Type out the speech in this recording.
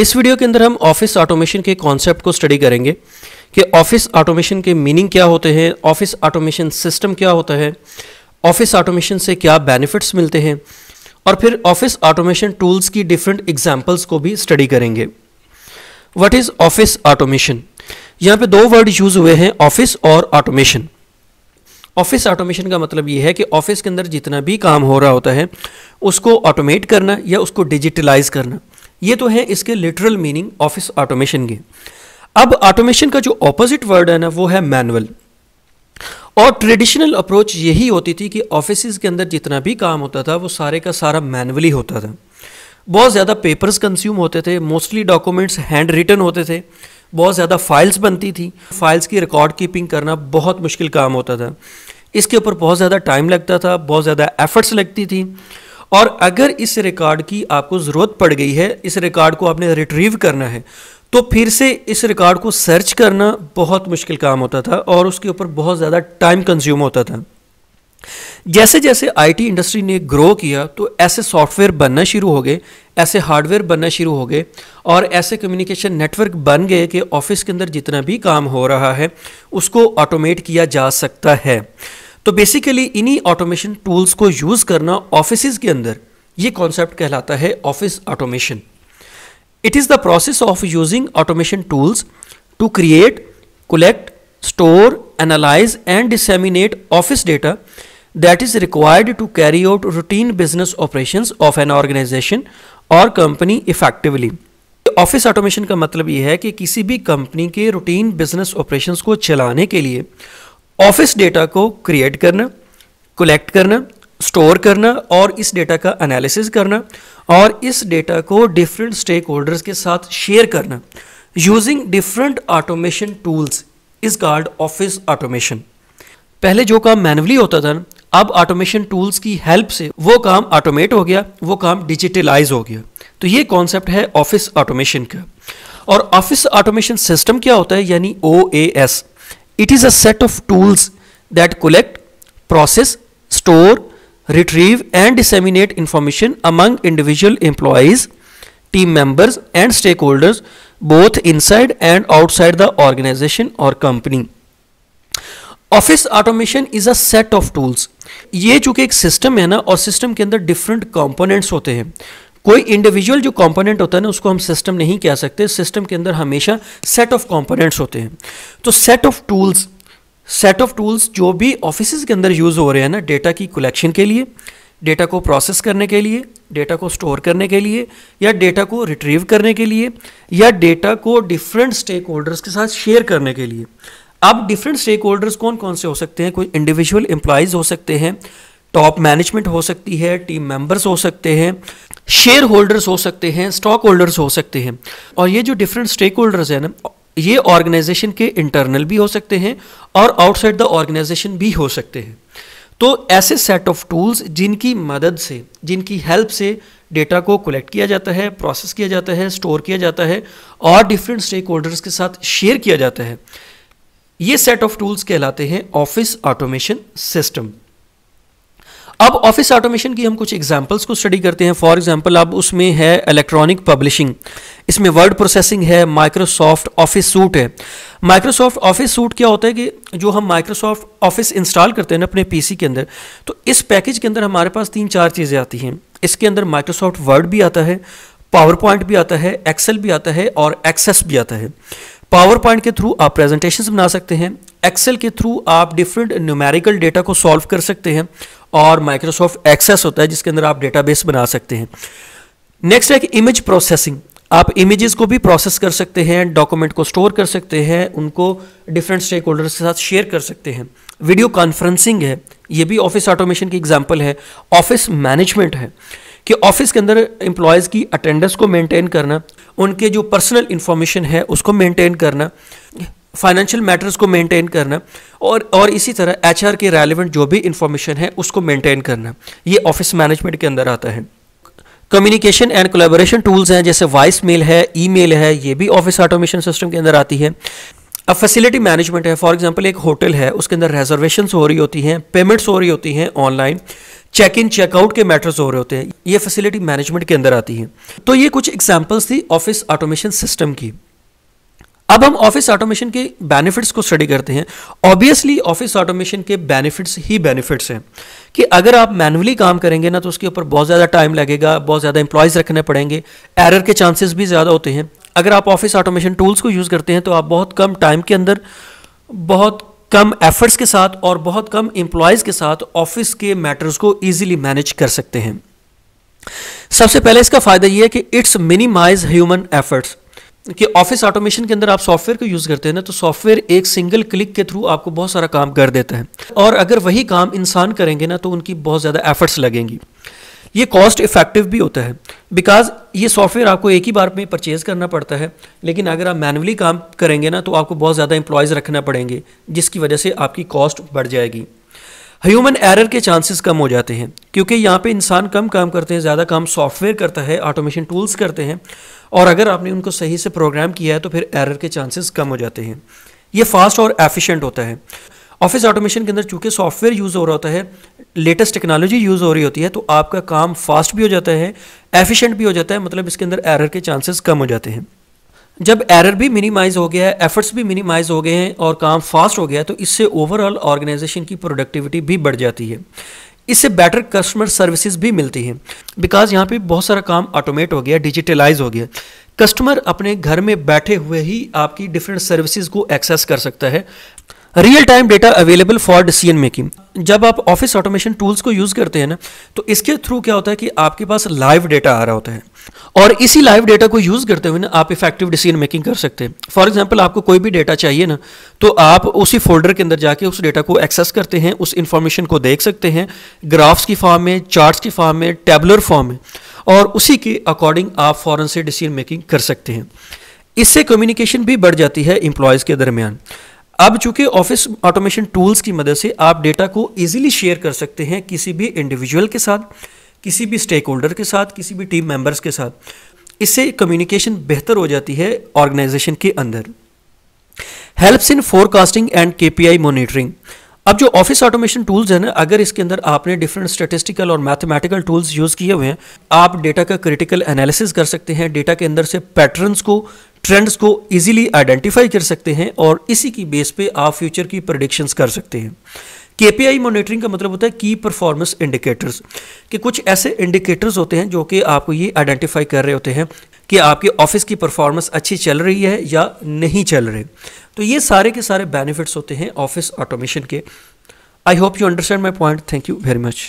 इस वीडियो के अंदर हम ऑफिस ऑटोमेशन के कॉन्सेप्ट को स्टडी करेंगे कि ऑफिस ऑटोमेशन के मीनिंग क्या होते हैं ऑफिस ऑटोमेशन सिस्टम क्या होता है ऑफिस ऑटोमेशन से क्या बेनिफिट्स मिलते हैं और फिर ऑफिस ऑटोमेशन टूल्स की डिफरेंट एग्जाम्पल्स को भी स्टडी करेंगे वट इज़ ऑफिस ऑटोमेशन यहाँ पे दो वर्ड यूज हुए हैं ऑफिस और ऑटोमेशन ऑफिस ऑटोमेशन का मतलब यह है कि ऑफिस के अंदर जितना भी काम हो रहा होता है उसको ऑटोमेट करना या उसको डिजिटलाइज करना ये तो है इसके लिटरल मीनिंग ऑफिस ऑटोमेशन के अब ऑटोमेशन का जो ऑपोजिट वर्ड है ना वो है मैनुअल और ट्रेडिशनल अप्रोच यही होती थी कि ऑफिस के अंदर जितना भी काम होता था वो सारे का सारा मैनुअली होता था बहुत ज़्यादा पेपर्स कंज्यूम होते थे मोस्टली डॉक्यूमेंट्स हैंड रिटन होते थे बहुत ज़्यादा फाइल्स बनती थी फाइल्स की रिकॉर्ड कीपिंग करना बहुत मुश्किल काम होता था इसके ऊपर बहुत ज़्यादा टाइम लगता था बहुत ज़्यादा एफर्ट्स लगती थी और अगर इस रिकॉर्ड की आपको ज़रूरत पड़ गई है इस रिकॉर्ड को आपने रिट्रीव करना है तो फिर से इस रिकॉर्ड को सर्च करना बहुत मुश्किल काम होता था और उसके ऊपर बहुत ज़्यादा टाइम कंज्यूम होता था जैसे जैसे आईटी इंडस्ट्री ने ग्रो किया तो ऐसे सॉफ्टवेयर बनना शुरू हो गए ऐसे हार्डवेयर बनना शुरू हो गए और ऐसे कम्युनिकेशन नेटवर्क बन गए कि ऑफिस के अंदर जितना भी काम हो रहा है उसको ऑटोमेट किया जा सकता है तो बेसिकली इन्हीं ऑटोमेशन टूल्स को यूज करना ऑफिस के अंदर ये कॉन्सेप्ट कहलाता है office automation it is the process of using automation tools to create collect store analyse and disseminate office data that is required to carry out routine business operation of an organisation और company effectively office automation का मतलब यह है कि किसी भी company के routine business operation को चलाने के लिए ऑफिस डेटा को क्रिएट करना कलेक्ट करना स्टोर करना और इस डेटा का एनालिसिस करना और इस डेटा को डिफरेंट स्टेक होल्डर्स के साथ शेयर करना using different automation tools is called office automation पहले जो काम मैनुअली होता था अब ऑटोमेशन टूल्स की हेल्प से वो काम ऑटोमेट हो गया वो काम डिजिटलाइज हो गया तो ये कॉन्सेप्ट है ऑफिस ऑटोमेशन का और ऑफिस ऑटोमेशन सिस्टम क्या होता है यानी O A S It is a set of tools that collect, process, store, retrieve and disseminate information among individual employees, team members and stakeholders both inside and outside the organization or company. Office automation is a set of tools ये चूंकि एक system है ना और system के अंदर different components होते हैं कोई इंडिविजुअल जो कंपोनेंट होता है ना उसको हम सिस्टम नहीं कह सकते सिस्टम के अंदर हमेशा सेट ऑफ कंपोनेंट्स होते हैं तो set of tools set of tools जो भी ऑफिस के अंदर यूज़ हो रहे हैं ना डेटा की कलेक्शन के लिए डेटा को प्रोसेस करने के लिए डेटा को स्टोर करने के लिए या डेटा को रिट्रीव करने के लिए या डेटा को डिफरेंट स्टेक होल्डर्स के साथ शेयर करने के लिए अब डिफरेंट स्टेक होल्डर्स कौन कौन से हो सकते हैं कोई इंडिविजुअल एम्प्लॉयज़ हो सकते हैं टॉप मैनेजमेंट हो सकती है टीम मेंबर्स हो सकते हैं शेयर होल्डर्स हो सकते हैं स्टॉक होल्डर्स हो सकते हैं और ये जो डिफरेंट स्टेक होल्डर्स हैं ना ये ऑर्गेनाइजेशन के इंटरनल भी हो सकते हैं और आउटसाइड द ऑर्गेनाइजेशन भी हो सकते हैं तो ऐसे सेट ऑफ टूल्स जिनकी मदद से जिनकी हेल्प से डेटा को कलेक्ट किया जाता है प्रोसेस किया जाता है स्टोर किया जाता है और डिफरेंट स्टेक होल्डर्स के साथ शेयर किया जाता है ये सेट ऑफ टूल्स कहलाते हैं ऑफिस ऑटोमेशन सिस्टम अब ऑफिस ऑटोमेशन की हम कुछ एग्जांपल्स को स्टडी करते हैं फॉर एग्जांपल अब उसमें है इलेक्ट्रॉनिक पब्लिशिंग इसमें वर्ड प्रोसेसिंग है माइक्रोसॉफ्ट ऑफिस सूट है माइक्रोसॉफ्ट ऑफिस सूट क्या होता है कि जो हम माइक्रोसॉफ्ट ऑफिस इंस्टॉल करते हैं ना अपने पीसी के अंदर तो इस पैकेज के अंदर हमारे पास तीन चार चीज़ें आती हैं इसके अंदर माइक्रोसॉफ्ट वर्ड भी आता है पावर पॉइंट भी आता है एक्सेल भी आता है और एक्सेस भी आता है पावर पॉइंट के थ्रू आप प्रेजेंटेशन बना सकते हैं एक्सेल के थ्रू आप डिफरेंट न्यूमेरिकल डेटा को सॉल्व कर सकते हैं और माइक्रोसॉफ्ट एक्सेस होता है जिसके अंदर आप डेटाबेस बना सकते हैं नेक्स्ट है कि इमेज प्रोसेसिंग आप इमेजेस को भी प्रोसेस कर सकते हैं डॉक्यूमेंट को स्टोर कर सकते हैं उनको डिफरेंट स्टेक होल्डर्स के साथ शेयर कर सकते हैं वीडियो कॉन्फ्रेंसिंग है ये भी ऑफिस ऑटोमेशन की एग्जाम्पल है ऑफिस मैनेजमेंट है कि ऑफिस के अंदर एम्प्लॉयज़ की अटेंडेंस को मेंटेन करना उनके जो पर्सनल इन्फॉर्मेशन है उसको मेंटेन करना फाइनेंशियल मैटर्स को मेंटेन करना और और इसी तरह एचआर के रेलिवेंट जो भी इंफॉर्मेशन है उसको मेंटेन करना ये ऑफिस मैनेजमेंट के अंदर आता है कम्युनिकेशन एंड कोलेबोरेशन टूल्स हैं जैसे वॉइस मेल है मेल है ये भी ऑफिस ऑटोमेशन सिस्टम के अंदर आती है अब फैसिलिटी मैनेजमेंट है फॉर एग्जांपल एक होटल है उसके अंदर रिजर्वेशन हो रही होती हैं पेमेंट्स हो रही होती हैं ऑनलाइन चेक इन चेकआउट के मैटर्स हो रहे होते हैं ये फैसिलिटी मैनेजमेंट के अंदर आती है तो ये कुछ एग्जाम्पल्स थी ऑफिस ऑटोमेशन सिस्टम की अब हम ऑफिस ऑटोमेशन के बेनिफिट्स को स्टडी करते हैं ऑब्वियसली ऑफिस ऑटोमेशन के बेनिफिट्स ही बेनिफिट्स हैं कि अगर आप मैनुअली काम करेंगे ना तो उसके ऊपर बहुत ज़्यादा टाइम लगेगा बहुत ज़्यादा एम्प्लॉयज़ रखने पड़ेंगे एरर के चांसेस भी ज़्यादा होते हैं अगर आप ऑफिस ऑटोमेशन टूल्स को यूज़ करते हैं तो आप बहुत कम टाइम के अंदर बहुत कम एफर्ट्स के साथ और बहुत कम एम्प्लॉयज़ के साथ ऑफिस के मैटर्स को ईजिली मैनेज कर सकते हैं सबसे पहले इसका फ़ायदा यह है कि इट्स मिनिमाइज ह्यूमन एफर्ट्स कि ऑफिस ऑटोमेशन के अंदर आप सॉफ्टवेयर को यूज़ करते हैं ना तो सॉफ्टवेयर एक सिंगल क्लिक के थ्रू आपको बहुत सारा काम कर देता है और अगर वही काम इंसान करेंगे ना तो उनकी बहुत ज़्यादा एफर्ट्स लगेंगी ये कॉस्ट इफेक्टिव भी होता है बिकॉज ये सॉफ्टवेयर आपको एक ही बार में परचेज़ करना पड़ता है लेकिन अगर आप मैनुअली काम करेंगे ना तो आपको बहुत ज़्यादा एम्प्लॉयज़ रखना पड़ेंगे जिसकी वजह से आपकी कॉस्ट बढ़ जाएगी ह्यूमन एरर के चांसेस कम हो जाते हैं क्योंकि यहाँ पे इंसान कम काम करते हैं ज़्यादा काम सॉफ्टवेयर करता है ऑटोमेशन टूल्स करते हैं और अगर आपने उनको सही से प्रोग्राम किया है तो फिर एरर के चांसेस कम हो जाते हैं ये फास्ट और एफिशिएंट होता है ऑफिस ऑटोमेशन के अंदर चूंकि सॉफ्टवेयर यूज़ हो रहा होता है लेटेस्ट टेक्नोलॉजी यूज़ हो रही होती है तो आपका काम फास्ट भी हो जाता है एफिशिएंट भी हो जाता है मतलब इसके अंदर एरर के चांसेस कम हो जाते हैं जब एरर भी मिनिमाइज हो गया है एफर्ट्स भी मिनिमाइज हो गए हैं और काम फास्ट हो गया तो इससे ओवरऑल ऑर्गेनाइजेशन की प्रोडक्टिविटी भी बढ़ जाती है इससे बेटर कस्टमर सर्विसेज भी मिलती हैं बिकॉज यहाँ पे बहुत सारा काम ऑटोमेट हो गया डिजिटलाइज हो गया कस्टमर अपने घर में बैठे हुए ही आपकी डिफरेंट सर्विसेज को एक्सेस कर सकता है real time data available for decision making जब आप ऑफिस ऑटोमेशन टूल्स को यूज़ करते हैं ना तो इसके थ्रू क्या होता है कि आपके पास लाइव डेटा आ रहा होता है और इसी लाइव डेटा को यूज़ करते हुए ना आप इफेक्टिव डिसीजन मेकिंग कर सकते हैं फॉर एग्जाम्पल आपको कोई भी डेटा चाहिए ना तो आप उसी फोल्डर के अंदर जाके उस डेटा को एक्सेस करते हैं उस इंफॉर्मेशन को देख सकते हैं ग्राफ्स की फॉर्म में चार्ट्स की फॉर्म में टेबलर फॉर्म में और उसी के अकॉर्डिंग आप फ़ौरन से डिसीजन मेकिंग कर सकते हैं इससे कम्युनिकेशन भी बढ़ जाती है एम्प्लॉयज़ के दरमियान अब चूंकि ऑफिस ऑटोमेशन टूल्स की मदद से आप डेटा को इजीली शेयर कर सकते हैं किसी भी इंडिविजुअल के साथ किसी भी स्टेक होल्डर के साथ किसी भी टीम मेंबर्स के साथ इससे कम्युनिकेशन बेहतर हो जाती है ऑर्गेनाइजेशन के अंदर helps in forecasting and KPI monitoring अब जो ऑफिस ऑटोमेशन टूल्स हैं ना अगर इसके अंदर आपने डिफरेंट स्टेटिस्टिकल और मैथमेटिकल टूल्स यूज़ किए हुए हैं आप डेटा का क्रिटिकल एनालिसिस कर सकते हैं डेटा के अंदर से पैटर्न्स को ट्रेंड्स को इजीली आइडेंटिफाई कर सकते हैं और इसी की बेस पे आप फ्यूचर की प्रोडिक्शंस कर सकते हैं केपीआई मॉनिटरिंग का मतलब होता है की परफॉर्मेंस इंडिकेटर्स कि कुछ ऐसे इंडिकेटर्स होते हैं जो कि आपको ये आइडेंटिफाई कर रहे होते हैं कि आपके ऑफिस की परफॉर्मेंस अच्छी चल रही है या नहीं चल रही तो ये सारे के सारे बेनिफिट्स होते हैं ऑफिस ऑटोमेशन के I hope you understand my point thank you very much